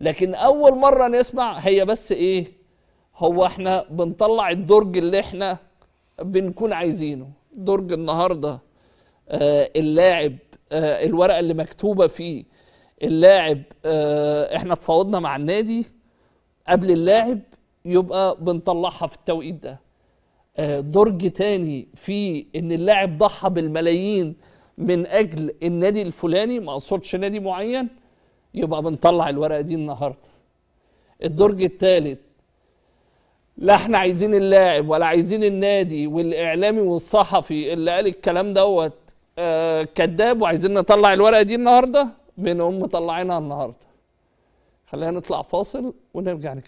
لكن اول مره نسمع هي بس ايه هو احنا بنطلع الدرج اللي احنا بنكون عايزينه درج النهارده آه اللاعب آه الورقه اللي مكتوبه فيه اللاعب آه احنا تفاوضنا مع النادي قبل اللاعب يبقى بنطلعها في التوقيت ده آه درج تاني في ان اللاعب ضحى بالملايين من اجل النادي الفلاني ما اقصدش نادي معين يبقى بنطلع الورقه دي النهارده الدرج الثالث لا احنا عايزين اللاعب ولا عايزين النادي والاعلامي والصحفي اللي قال الكلام دوت آه كذاب وعايزين نطلع الورقه دي النهارده بنقوم مطلعينها النهارده خلينا نطلع فاصل ونرجع نكمل